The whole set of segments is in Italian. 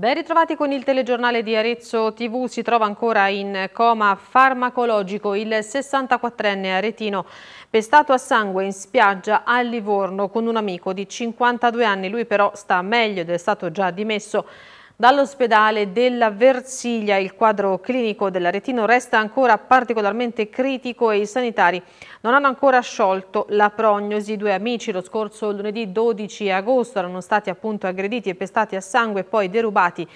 Ben ritrovati con il telegiornale di Arezzo TV, si trova ancora in coma farmacologico il 64enne aretino pestato a sangue in spiaggia a Livorno con un amico di 52 anni, lui però sta meglio ed è stato già dimesso Dall'ospedale della Versiglia il quadro clinico dell'aretino resta ancora particolarmente critico e i sanitari non hanno ancora sciolto la prognosi. Due amici lo scorso lunedì 12 agosto erano stati appunto aggrediti e pestati a sangue e poi derubati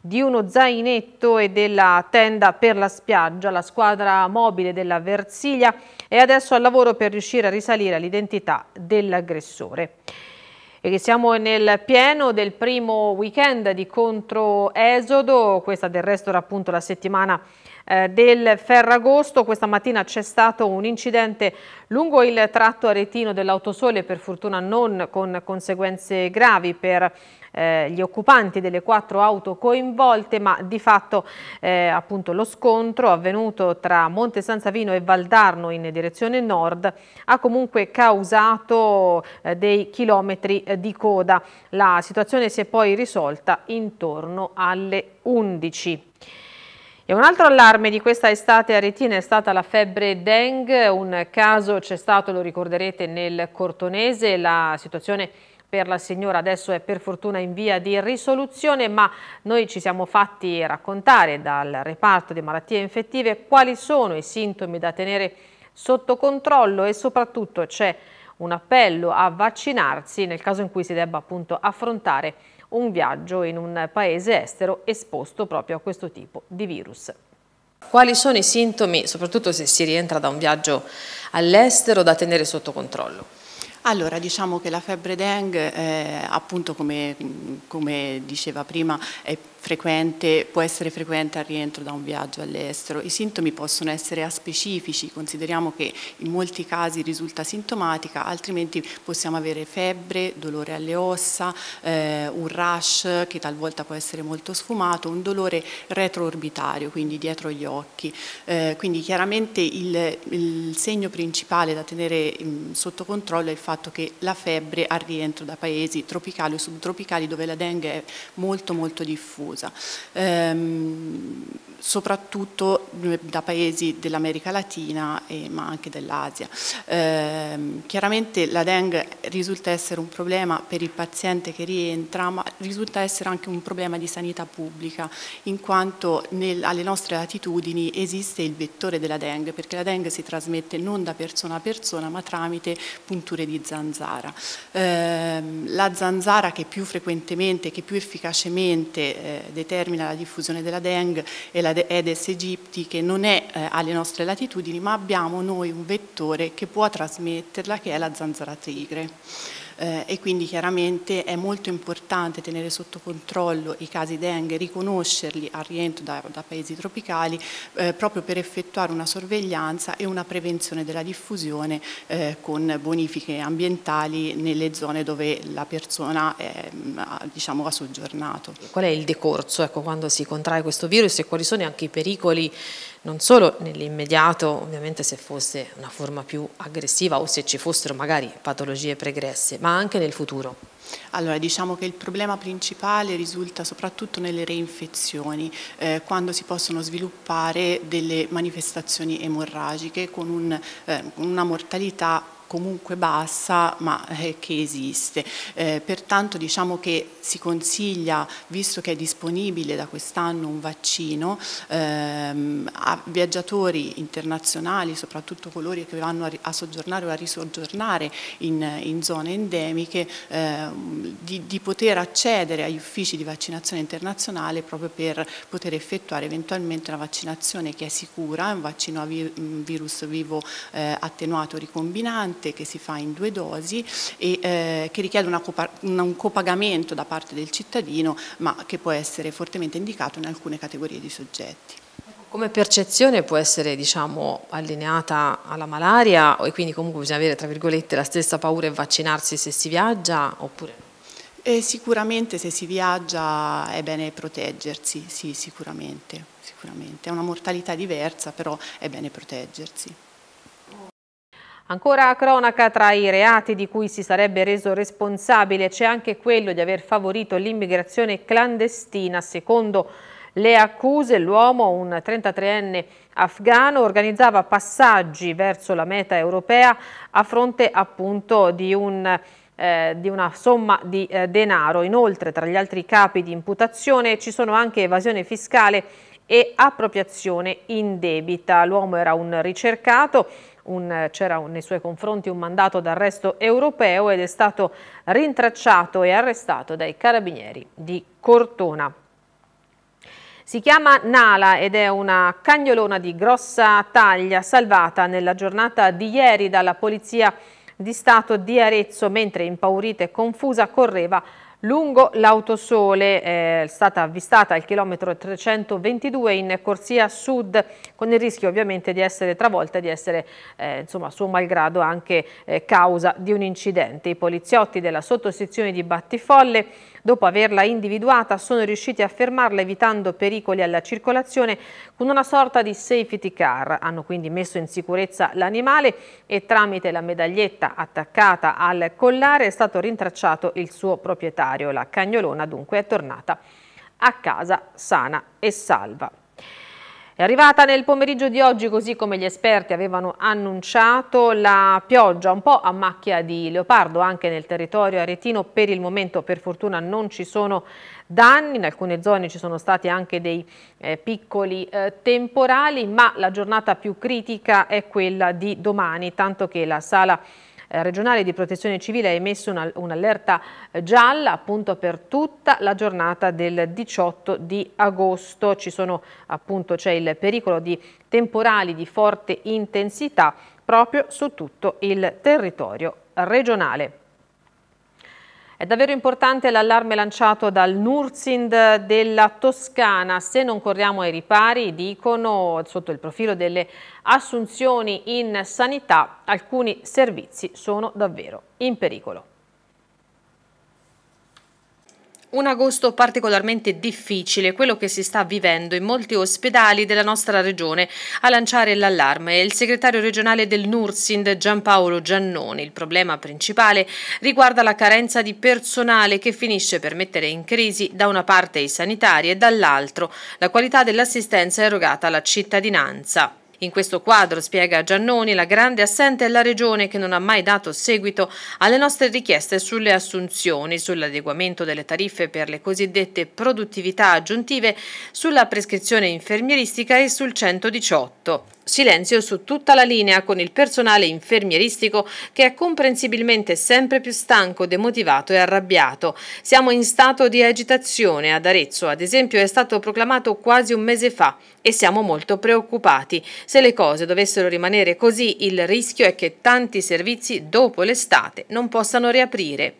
di uno zainetto e della tenda per la spiaggia. La squadra mobile della Versiglia è adesso al lavoro per riuscire a risalire all'identità dell'aggressore. E che siamo nel pieno del primo weekend di controesodo, questa del resto era appunto la settimana eh, del Ferragosto. Questa mattina c'è stato un incidente lungo il tratto aretino dell'autosole, per fortuna non con conseguenze gravi per eh, gli occupanti delle quattro auto coinvolte, ma di fatto eh, appunto lo scontro avvenuto tra Monte San Savino e Valdarno in direzione nord ha comunque causato eh, dei chilometri eh, di coda. La situazione si è poi risolta intorno alle 11. E un altro allarme di questa estate a Retina è stata la febbre dengue, un caso c'è stato, lo ricorderete, nel Cortonese, la situazione è per la signora adesso è per fortuna in via di risoluzione, ma noi ci siamo fatti raccontare dal reparto di malattie infettive quali sono i sintomi da tenere sotto controllo e soprattutto c'è un appello a vaccinarsi nel caso in cui si debba appunto affrontare un viaggio in un paese estero esposto proprio a questo tipo di virus. Quali sono i sintomi, soprattutto se si rientra da un viaggio all'estero, da tenere sotto controllo? Allora, diciamo che la febbre dengue, eh, appunto come, come, diceva prima, è frequente, può essere frequente al rientro da un viaggio all'estero. I sintomi possono essere aspecifici, consideriamo che in molti casi risulta sintomatica, altrimenti possiamo avere febbre, dolore alle ossa, eh, un rash che talvolta può essere molto sfumato, un dolore retroorbitario, quindi dietro gli occhi. Eh, quindi chiaramente il, il, segno principale da tenere mh, mm, sotto controllo è il fatto che la febbre al rientro da paesi tropicali o subtropicali dove la dengue è molto molto diffusa diffusa, ehm, soprattutto eh, da paesi dell'America Latina e, eh, ma anche dell'Asia. Ehm, chiaramente la dengue risulta essere un problema per il paziente che rientra, ma risulta essere anche un problema di sanità pubblica, in quanto nel, alle nostre latitudini esiste il vettore della dengue, perché la dengue si trasmette non da persona a persona, ma tramite punture di zanzara. Ehm, la zanzara che più frequentemente, che più efficacemente eh, determina la diffusione della dengue e la de Aedes aegypti che non è eh, alle nostre latitudini ma abbiamo noi un vettore che può trasmetterla che è la zanzara tigre eh, e quindi chiaramente è molto importante tenere sotto controllo i casi dengue, riconoscerli al rientro da, da paesi tropicali eh, proprio per effettuare una sorveglianza e una prevenzione della diffusione eh, con bonifiche ambientali nelle zone dove la persona è, mm, diciamo, ha soggiornato. Qual è il decorso ecco, quando si contrae questo virus e quali sono anche i pericoli non solo nell'immediato, ovviamente se fosse una forma più aggressiva o se ci fossero magari patologie pregresse, ma anche nel futuro. Allora diciamo che il problema principale risulta soprattutto nelle reinfezioni, eh, quando si possono sviluppare delle manifestazioni emorragiche con un, eh, una mortalità comunque bassa ma eh, che esiste. Eh, pertanto diciamo che si consiglia, visto che è disponibile da quest'anno un vaccino, ehm, a viaggiatori internazionali, soprattutto coloro che vanno a, a soggiornare o a risoggiornare in, in zone endemiche, ehm, di, di poter accedere agli uffici di vaccinazione internazionale proprio per poter effettuare eventualmente una vaccinazione che è sicura, un vaccino a virus vivo eh, attenuato ricombinante, latte che si fa in due dosi e eh, che richiede copa, un copagamento da parte del cittadino ma che può essere fortemente indicato in alcune categorie di soggetti. Come percezione può essere diciamo, allineata alla malaria e quindi comunque bisogna avere tra virgolette la stessa paura e vaccinarsi se si viaggia oppure E eh, sicuramente se si viaggia è bene proteggersi, sì sicuramente, sicuramente. È una mortalità diversa però è bene proteggersi. Ancora a cronaca tra i reati di cui si sarebbe reso responsabile c'è anche quello di aver favorito l'immigrazione clandestina secondo le accuse, l'uomo, un 33enne afgano, organizzava passaggi verso la meta europea a fronte appunto di, un, eh, di una somma di eh, denaro. Inoltre tra gli altri capi di imputazione ci sono anche evasione fiscale e appropriazione indebita. L'uomo era un ricercato c'era nei suoi confronti un mandato d'arresto europeo ed è stato rintracciato e arrestato dai carabinieri di Cortona. Si chiama Nala ed è una cagnolona di grossa taglia salvata nella giornata di ieri dalla polizia di Stato di Arezzo mentre impaurita e confusa correva Lungo l'Autosole è eh, stata avvistata al chilometro 322 in corsia sud con il rischio ovviamente di essere travolta e di essere eh, insomma, suo malgrado anche eh, causa di un incidente. I poliziotti della sottosezione di Battifolle Dopo averla individuata sono riusciti a fermarla evitando pericoli alla circolazione con una sorta di safety car. Hanno quindi messo in sicurezza l'animale e tramite la medaglietta attaccata al collare è stato rintracciato il suo proprietario. La cagnolona dunque è tornata a casa sana e salva. È arrivata nel pomeriggio di oggi, così come gli esperti avevano annunciato, la pioggia un po' a macchia di leopardo anche nel territorio aretino. Per il momento, per fortuna, non ci sono danni. In alcune zone ci sono stati anche dei eh, piccoli eh, temporali, ma la giornata più critica è quella di domani, tanto che la sala eh, regionale di protezione civile ha emesso un'allerta eh, gialla appunto per tutta la giornata del 18 di agosto. Ci sono appunto c'è il pericolo di temporali di forte intensità proprio su tutto il territorio regionale. È davvero importante l'allarme lanciato dal Nursind della Toscana. Se non corriamo ai ripari, dicono, sotto il profilo delle assunzioni in sanità, alcuni servizi sono davvero in pericolo. Un agosto particolarmente difficile, quello che si sta vivendo in molti ospedali della nostra regione. A lanciare l'allarme è il segretario regionale del Nursind Giampaolo Giannoni. Il problema principale riguarda la carenza di personale che finisce per mettere in crisi da una parte i sanitari e dall'altro la qualità dell'assistenza erogata alla cittadinanza. In questo quadro, spiega Giannoni, la grande assente è la Regione che non ha mai dato seguito alle nostre richieste sulle assunzioni, sull'adeguamento delle tariffe per le cosiddette produttività aggiuntive, sulla prescrizione infermieristica e sul 118. Silenzio su tutta la linea con il personale infermieristico che è comprensibilmente sempre più stanco, demotivato e arrabbiato. Siamo in stato di agitazione. Ad Arezzo, ad esempio, è stato proclamato quasi un mese fa e siamo molto preoccupati. Se le cose dovessero rimanere così, il rischio è che tanti servizi dopo l'estate non possano riaprire.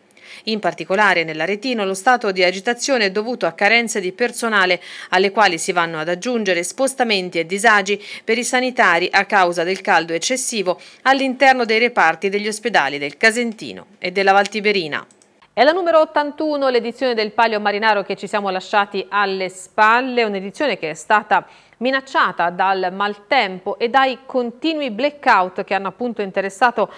In particolare nell'Aretino lo stato di agitazione è dovuto a carenze di personale alle quali si vanno ad aggiungere spostamenti e disagi per i sanitari a causa del caldo eccessivo all'interno dei reparti degli ospedali del Casentino e della Valtiberina. È la numero 81 l'edizione del Palio Marinaro che ci siamo lasciati alle spalle, un'edizione che è stata minacciata dal maltempo e dai continui blackout che hanno appunto interessato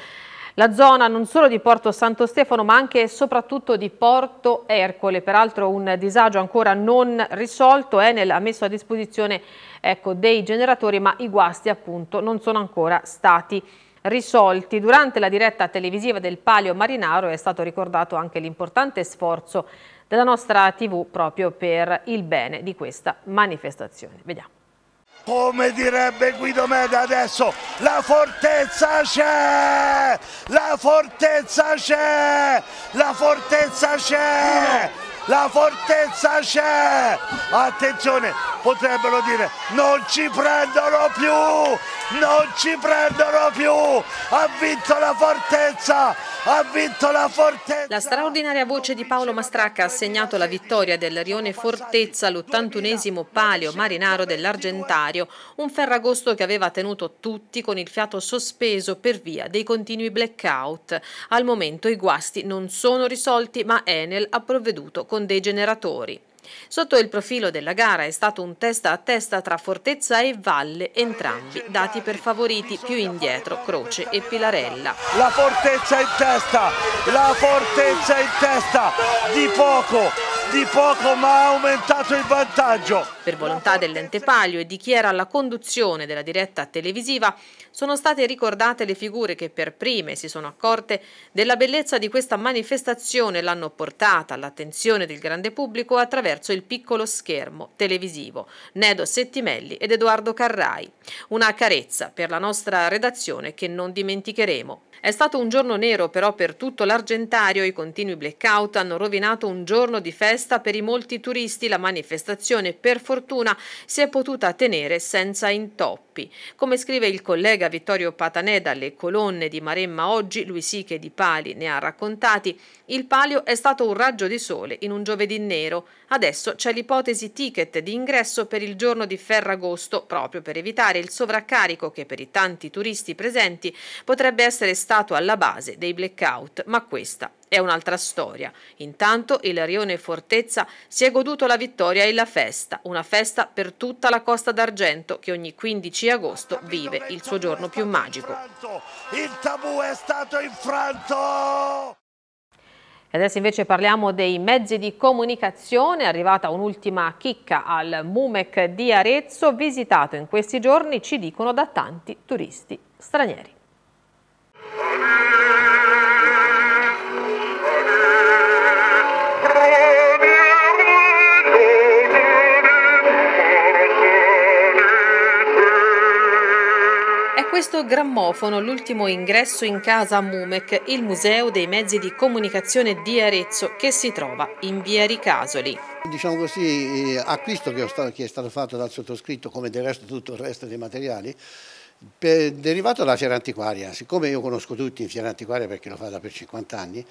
la zona non solo di Porto Santo Stefano ma anche e soprattutto di Porto Ercole, peraltro un disagio ancora non risolto, Enel eh, ha messo a disposizione ecco, dei generatori ma i guasti appunto non sono ancora stati risolti. Durante la diretta televisiva del Palio Marinaro è stato ricordato anche l'importante sforzo della nostra TV proprio per il bene di questa manifestazione. Vediamo. Come direbbe Guido Meda adesso, la fortezza c'è! La fortezza c'è! La fortezza c'è! La fortezza c'è! Attenzione, potrebbero dire non ci prendono più! Non ci prendono più! ha vinto la fortezza, ha vinto la fortezza. La straordinaria voce di Paolo Mastracca ha segnato la vittoria del Rione Fortezza all'81esimo palio marinaro dell'Argentario, un ferragosto che aveva tenuto tutti con il fiato sospeso per via dei continui blackout. Al momento i guasti non sono risolti ma Enel ha provveduto con dei generatori. Sotto il profilo della gara è stato un testa a testa tra Fortezza e Valle, entrambi dati per favoriti più indietro Croce e Pilarella. La Fortezza in testa, la Fortezza in testa, di poco, di poco ma ha aumentato il vantaggio. Per volontà dell'ente Palio e di chi era alla conduzione della diretta televisiva sono state ricordate le figure che per prime si sono accorte della bellezza di questa manifestazione e l'hanno portata all'attenzione del grande pubblico attraverso il piccolo schermo televisivo. Nedo Settimelli ed Edoardo Carrai. Una carezza per la nostra redazione che non dimenticheremo. È stato un giorno nero però per tutto l'Argentario i continui blackout hanno rovinato un giorno di festa festa per i molti turisti, la manifestazione per fortuna si è potuta tenere senza intoppi. Come scrive il collega Vittorio Patanè dalle colonne di Maremma oggi, lui sì che di pali ne ha raccontati, il palio è stato un raggio di sole in un giovedì nero. Adesso c'è l'ipotesi ticket di ingresso per il giorno di Ferragosto, proprio per evitare il sovraccarico che per i tanti turisti presenti potrebbe essere stato alla base dei blackout, ma questa è un'altra storia. Intanto il Rione Fortezza si è goduto la vittoria e la festa, una festa per tutta la Costa d'Argento che ogni 15 agosto vive il suo giorno più magico. Il tabù è stato infranto! Adesso invece parliamo dei mezzi di comunicazione, è arrivata un'ultima chicca al Mumec di Arezzo, visitato in questi giorni, ci dicono da tanti turisti stranieri. questo grammofono l'ultimo ingresso in casa Mumec, il museo dei mezzi di comunicazione di Arezzo che si trova in via Ricasoli. Diciamo così, eh, acquisto che, è stato fatto dal sottoscritto come del resto tutto il resto dei materiali, derivato dalla fiera antiquaria, siccome io conosco tutti in fiera antiquaria perché lo fa da per 50 anni,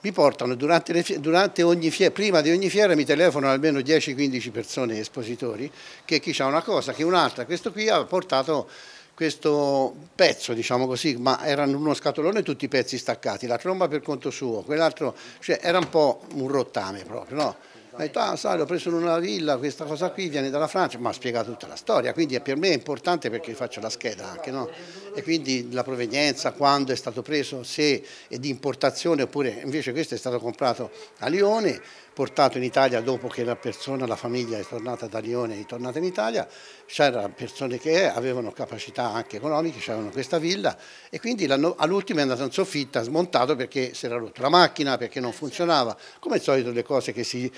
mi portano durante, le, durante ogni fiera, prima di ogni fiera mi telefonano almeno 10-15 persone, espositori, che chi ha una cosa, che un'altra, questo qui ha portato questo pezzo, diciamo così, ma erano uno scatolone tutti i pezzi staccati, la tromba per conto suo, quell'altro, cioè era un po' un rottame proprio, no? Ha detto, ah, sai, l'ho preso in una villa, questa cosa qui viene dalla Francia, ma ha spiegato tutta la storia, quindi per me è importante perché faccio la scheda anche, no? E quindi la provenienza, quando è stato preso, se è di importazione oppure invece questo è stato comprato a Lione, portato in Italia dopo che la persona, la famiglia è tornata da Lione e è tornata in Italia, c'erano persone che avevano capacità anche economiche, c'erano questa villa e quindi all'ultimo è andato in soffitta, smontato perché si era rotta la macchina, perché non funzionava, come al solito le cose che si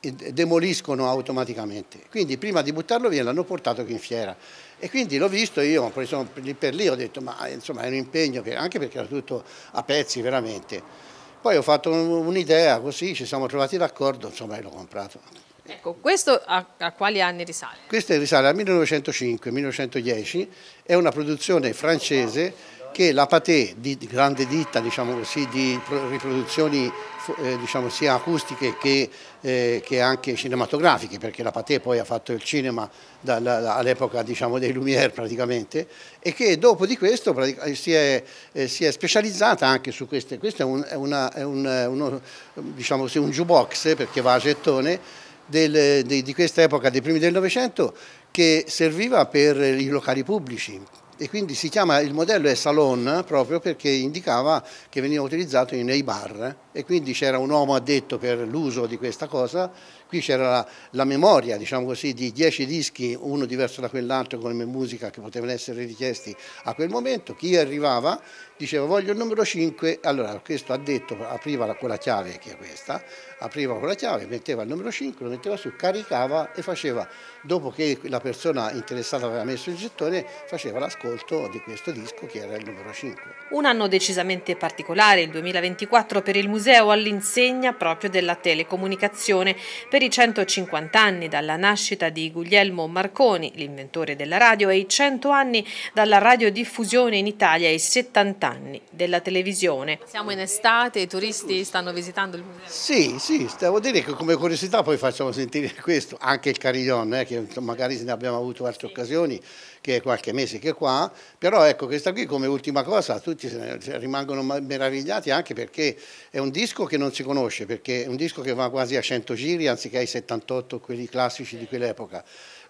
demoliscono automaticamente. Quindi prima di buttarlo via l'hanno portato qui in fiera e quindi l'ho visto io, poi sono lì per lì, ho detto ma insomma è un impegno, anche perché era tutto a pezzi veramente. Poi ho fatto un'idea così, ci siamo trovati d'accordo, insomma l'ho comprato. Ecco, questo a, a, quali anni risale? Questo risale al 1905-1910, è una produzione francese che la Paté, di grande ditta diciamo così, di riproduzioni eh, diciamo sia acustiche che, eh, che, anche cinematografiche, perché la Paté poi ha fatto il cinema all'epoca diciamo, dei Lumière praticamente, e che dopo di questo eh, si è, eh, si è specializzata anche su queste. Questo è un, è una, è un, uno, diciamo così, un jukebox, perché va a gettone, del, di, di questa epoca dei primi del Novecento che serviva per i locali pubblici, e quindi si chiama, il modello è salon proprio perché indicava che veniva utilizzato nei bar e quindi c'era un uomo addetto per l'uso di questa cosa qui c'era la, la, memoria diciamo così, di dieci dischi, uno diverso da quell'altro come musica che potevano essere richiesti a quel momento, chi arrivava diceva voglio il numero 5, allora questo ha detto, apriva con la chiave che è questa, apriva con la chiave, metteva il numero 5, lo metteva su, caricava e faceva, dopo che la persona interessata aveva messo il gettone, faceva l'ascolto di questo disco che era il numero 5. Un anno decisamente particolare, il 2024, per il museo all'insegna proprio della telecomunicazione. Per i 150 anni dalla nascita di Guglielmo Marconi, l'inventore della radio, e i 100 anni dalla radiodiffusione in Italia e i 70 anni della televisione. Siamo in estate, i turisti stanno visitando il museo? Sì, sì, stavo dire che come curiosità poi facciamo sentire questo, anche il Carillon, eh, che magari ne abbiamo avuto altre occasioni, che è qualche mese che è qua, però ecco questa qui come ultima cosa tutti rimangono meravigliati anche perché è un disco che non si conosce, perché è un disco che va quasi a 100 giri anziché ai 78 quelli classici di quell'epoca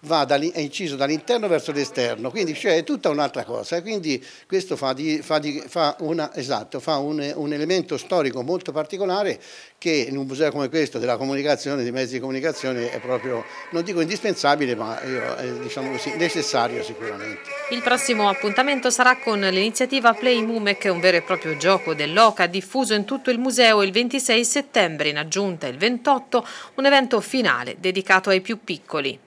va è inciso dall'interno verso l'esterno, quindi cioè, è tutta un'altra cosa. quindi questo fa, di, fa, di, fa, una, esatto, fa un, un, elemento storico molto particolare che in un museo come questo della comunicazione, dei mezzi di comunicazione, è proprio, non dico indispensabile, ma io, è, eh, diciamo così, necessario sicuramente. Il prossimo appuntamento sarà con l'iniziativa Play Mumec, un vero e proprio gioco dell'OCA diffuso in tutto il museo il 26 settembre, in aggiunta il 28, un evento finale dedicato ai più piccoli.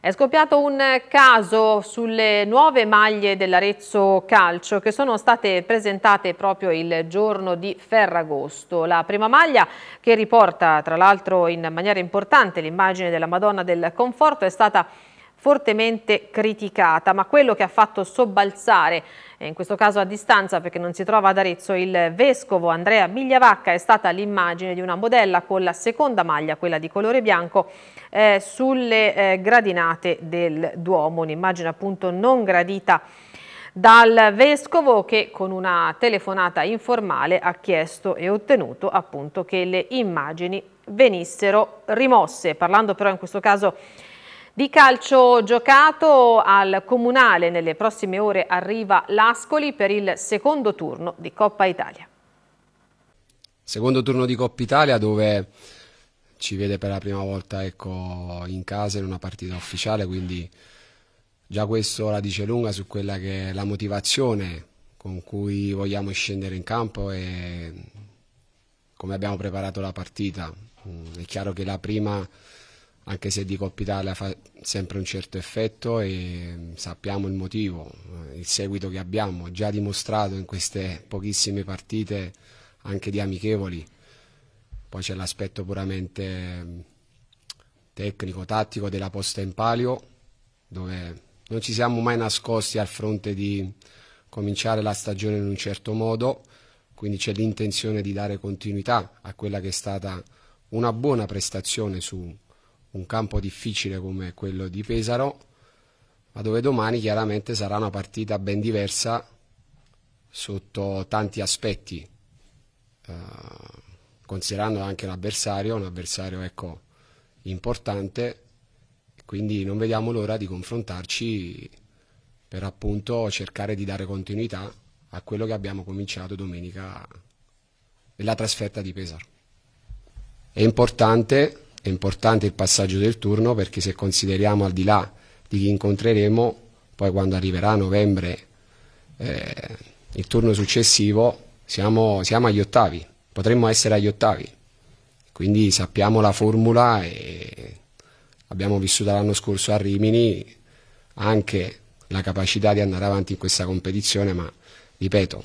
È scoppiato un caso sulle nuove maglie dell'Arezzo Calcio che sono state presentate proprio il giorno di Ferragosto. La prima maglia che riporta tra l'altro in maniera importante l'immagine della Madonna del Conforto è stata fortemente criticata, ma quello che ha fatto sobbalzare, in questo caso a distanza perché non si trova ad Arezzo, il vescovo Andrea Migliavacca è stata l'immagine di una modella con la seconda maglia, quella di colore bianco, eh, sulle eh, gradinate del Duomo, un'immagine appunto non gradita dal Vescovo che con una telefonata informale ha chiesto e ottenuto appunto che le immagini venissero rimosse. Parlando però in questo caso di di calcio giocato al Comunale, nelle prossime ore arriva l'Ascoli per il secondo turno di Coppa Italia. Secondo turno di Coppa Italia dove ci vede per la prima volta ecco, in casa in una partita ufficiale, quindi già questo la dice lunga su quella che è la motivazione con cui vogliamo scendere in campo e come abbiamo preparato la partita. Mm, è chiaro che la prima anche se di Coppa Italia fa sempre un certo effetto e mm, sappiamo il motivo, eh, il seguito che abbiamo, già dimostrato in queste pochissime partite anche di amichevoli, poi c'è l'aspetto puramente mm, tecnico, tattico della posta in palio, dove non ci siamo mai nascosti al fronte di cominciare la stagione in un certo modo, quindi c'è l'intenzione di dare continuità a quella che è stata una buona prestazione su un campo difficile come quello di Pesaro, ma dove domani chiaramente sarà una partita ben diversa sotto tanti aspetti, eh, considerando anche l'avversario, un avversario ecco, importante, quindi non vediamo l'ora di confrontarci per appunto cercare di dare continuità a quello che abbiamo cominciato domenica nella trasferta di Pesaro. È importante è importante il passaggio del turno perché se consideriamo al di là di chi incontreremo, poi quando arriverà a novembre eh, il turno successivo siamo, siamo, agli ottavi, potremmo essere agli ottavi, quindi sappiamo la formula e abbiamo vissuto l'anno scorso a Rimini anche la capacità di andare avanti in questa competizione, ma ripeto,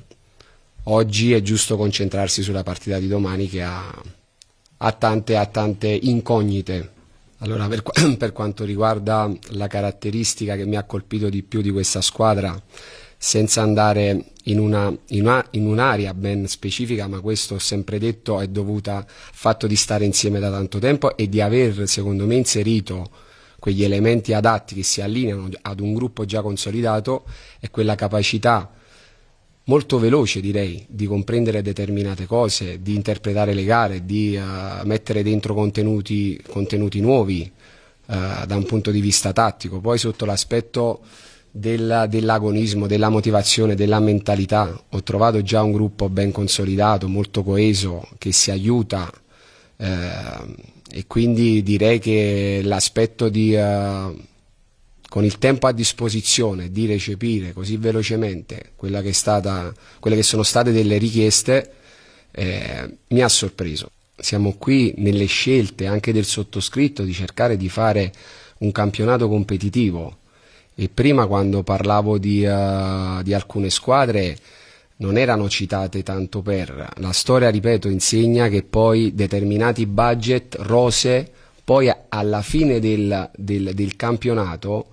oggi è giusto concentrarsi sulla partita di domani che ha a tante, ha tante incognite. Allora, per, per, quanto riguarda la caratteristica che mi ha colpito di più di questa squadra, senza andare in, una, in, una, in un'area ben specifica, ma questo ho sempre detto è dovuta al fatto di stare insieme da tanto tempo e di aver, secondo me, inserito quegli elementi adatti che si allineano ad un gruppo già consolidato e quella capacità molto veloce direi di comprendere determinate cose, di interpretare le gare, di uh, mettere dentro contenuti, contenuti nuovi uh, da un punto di vista tattico, poi sotto l'aspetto dell'agonismo, della motivazione, della mentalità ho trovato già un gruppo ben consolidato, molto coeso, che si aiuta uh, e quindi direi che l'aspetto di con il tempo a disposizione di recepire così velocemente che stata, quelle che sono state delle richieste eh, mi ha sorpreso. Siamo qui nelle scelte anche del sottoscritto di cercare di fare un campionato competitivo e prima quando parlavo di, uh, di alcune squadre non erano citate tanto per la storia, ripeto, insegna che poi determinati budget, rose, poi alla fine del, del, del campionato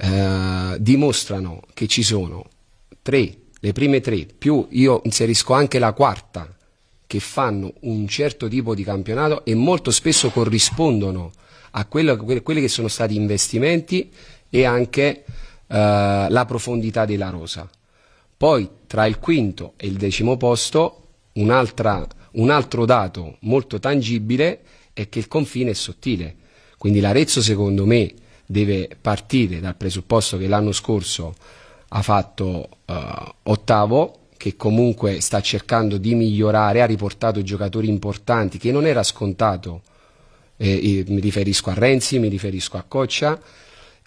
eh, dimostrano che ci sono tre, le prime tre, più io inserisco anche la quarta, che fanno un certo tipo di campionato e molto spesso corrispondono a quello, quelli che sono stati investimenti e anche eh, la profondità della rosa. Poi tra il quinto e il decimo posto un altro dato molto tangibile è che il confine è sottile, quindi l'Arezzo secondo me deve partire dal presupposto che l'anno scorso ha fatto eh, ottavo, che comunque sta cercando di migliorare, ha riportato giocatori importanti che non era scontato, eh, mi riferisco a Renzi, mi riferisco a Coccia,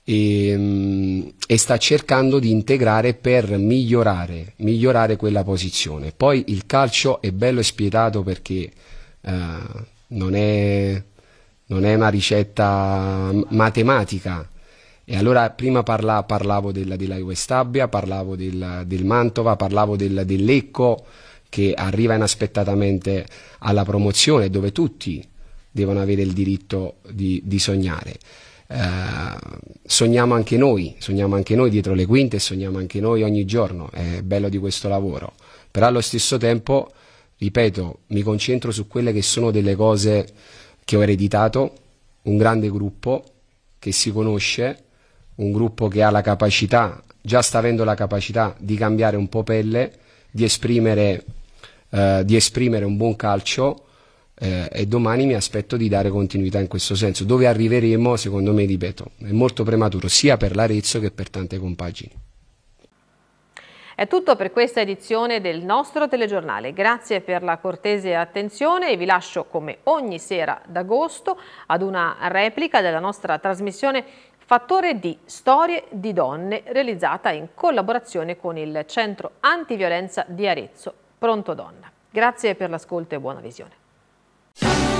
e, ehm, e, sta cercando di integrare per migliorare, migliorare, quella posizione. Poi il calcio è bello e spietato perché eh, non è non è una ricetta mm, matematica. E allora prima parla, parlavo della, della Westabbia, parlavo del, del, Mantova, parlavo del, del che arriva inaspettatamente alla promozione dove tutti devono avere il diritto di, di sognare. Eh, sogniamo anche noi, sogniamo anche noi dietro le quinte, sogniamo anche noi ogni giorno, è bello di questo lavoro, però allo stesso tempo, ripeto, mi concentro su quelle che sono delle cose che ho ereditato, un grande gruppo che si conosce, un gruppo che ha la capacità, già sta avendo la capacità di cambiare un po' pelle, di esprimere, eh, di esprimere un buon calcio eh, e domani mi aspetto di dare continuità in questo senso. Dove arriveremo, secondo me, ripeto, è molto prematuro sia per l'Arezzo che per tante compagini. È tutto per questa edizione del nostro telegiornale. Grazie per la cortese attenzione e vi lascio come ogni sera d'agosto ad una replica della nostra trasmissione Fattore di Storie di donne realizzata in collaborazione con il Centro Antiviolenza di Arezzo, Pronto Donna. Grazie per l'ascolto e buona visione.